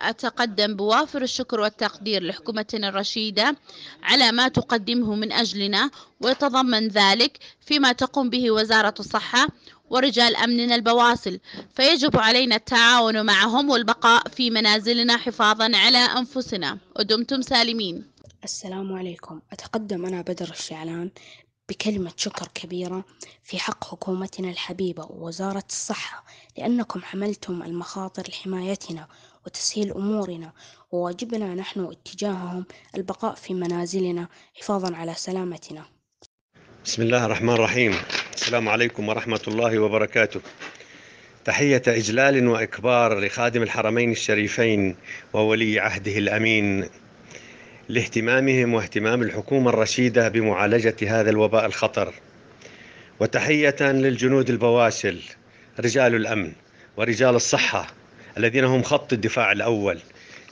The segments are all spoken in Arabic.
أتقدم بوافر الشكر والتقدير لحكومتنا الرشيدة على ما تقدمه من أجلنا ويتضمن ذلك فيما تقوم به وزارة الصحة ورجال أمننا البواصل فيجب علينا التعاون معهم والبقاء في منازلنا حفاظا على أنفسنا ودمتم سالمين السلام عليكم أتقدم أنا بدر الشعلان بكلمة شكر كبيرة في حق حكومتنا الحبيبة ووزارة الصحة لأنكم حملتم المخاطر لحمايتنا وتسهيل أمورنا وواجبنا نحن اتجاههم البقاء في منازلنا حفاظا على سلامتنا بسم الله الرحمن الرحيم السلام عليكم ورحمة الله وبركاته تحية إجلال وإكبار لخادم الحرمين الشريفين وولي عهده الأمين لاهتمامهم واهتمام الحكومة الرشيدة بمعالجة هذا الوباء الخطر وتحية للجنود البواسل رجال الأمن ورجال الصحة الذين هم خط الدفاع الأول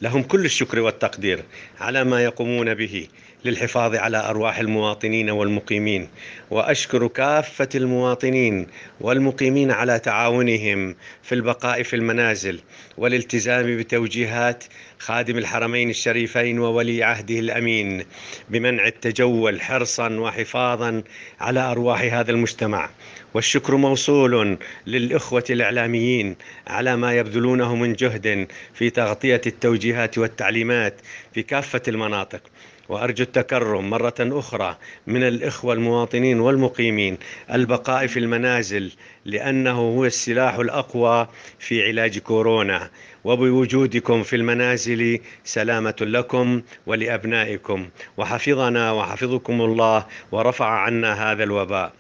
لهم كل الشكر والتقدير على ما يقومون به للحفاظ على أرواح المواطنين والمقيمين وأشكر كافة المواطنين والمقيمين على تعاونهم في البقاء في المنازل والالتزام بتوجيهات خادم الحرمين الشريفين وولي عهده الأمين بمنع التجول حرصا وحفاظا على أرواح هذا المجتمع والشكر موصول للإخوة الإعلاميين على ما يبذلونه من جهد في تغطية التوجيهات التوجيهات والتعليمات في كافة المناطق وأرجو التكرم مرة أخرى من الإخوة المواطنين والمقيمين البقاء في المنازل لأنه هو السلاح الأقوى في علاج كورونا وبوجودكم في المنازل سلامة لكم ولأبنائكم وحفظنا وحفظكم الله ورفع عنا هذا الوباء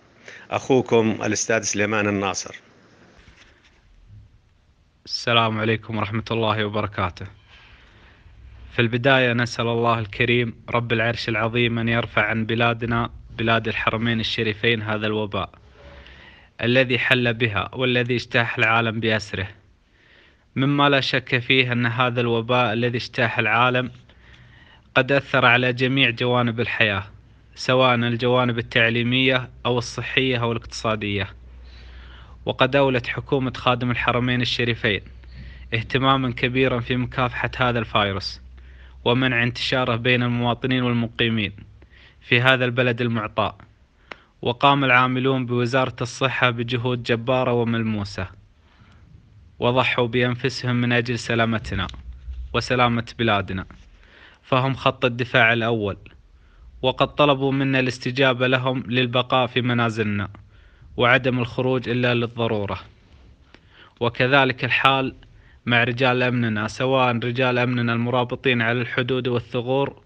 أخوكم الأستاذ سليمان الناصر السلام عليكم ورحمة الله وبركاته في البداية نسأل الله الكريم رب العرش العظيم أن يرفع عن بلادنا بلاد الحرمين الشريفين هذا الوباء الذي حل بها والذي اجتاح العالم بأسره مما لا شك فيه أن هذا الوباء الذي اجتاح العالم قد أثر على جميع جوانب الحياة سواء الجوانب التعليمية أو الصحية أو الاقتصادية وقد أولت حكومة خادم الحرمين الشريفين اهتماما كبيرا في مكافحة هذا الفيروس ومنع انتشاره بين المواطنين والمقيمين في هذا البلد المعطاء وقام العاملون بوزارة الصحة بجهود جبارة وملموسة وضحوا بأنفسهم من أجل سلامتنا وسلامة بلادنا فهم خط الدفاع الأول وقد طلبوا منا الاستجابة لهم للبقاء في منازلنا وعدم الخروج إلا للضرورة وكذلك الحال مع رجال أمننا سواء رجال أمننا المرابطين على الحدود والثغور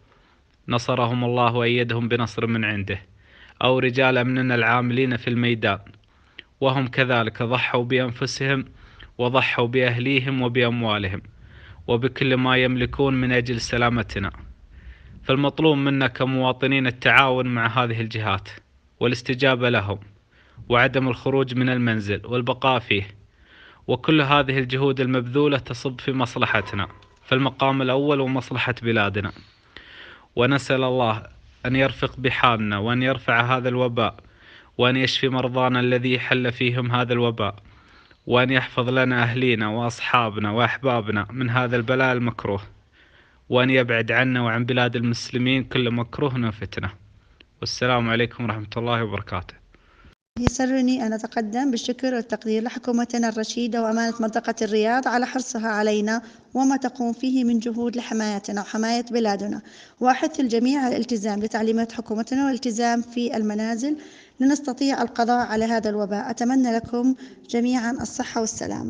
نصرهم الله وأيدهم بنصر من عنده أو رجال أمننا العاملين في الميدان وهم كذلك ضحوا بأنفسهم وضحوا بأهليهم وبأموالهم وبكل ما يملكون من أجل سلامتنا فالمطلوب منا كمواطنين التعاون مع هذه الجهات والاستجابة لهم وعدم الخروج من المنزل والبقاء فيه وكل هذه الجهود المبذولة تصب في مصلحتنا في المقام الأول ومصلحة بلادنا ونسأل الله أن يرفق بحالنا وأن يرفع هذا الوباء وأن يشفي مرضانا الذي حل فيهم هذا الوباء وأن يحفظ لنا أهلينا وأصحابنا وأحبابنا من هذا البلاء المكروه وأن يبعد عنا وعن بلاد المسلمين كل مكروه وفتنة والسلام عليكم ورحمة الله وبركاته يسرني أن أتقدم بالشكر والتقدير لحكومتنا الرشيدة وأمانة منطقة الرياض على حرصها علينا وما تقوم فيه من جهود لحمايتنا وحماية بلادنا وأحث الجميع على الالتزام بتعليمات حكومتنا والالتزام في المنازل لنستطيع القضاء على هذا الوباء أتمنى لكم جميعا الصحة والسلامة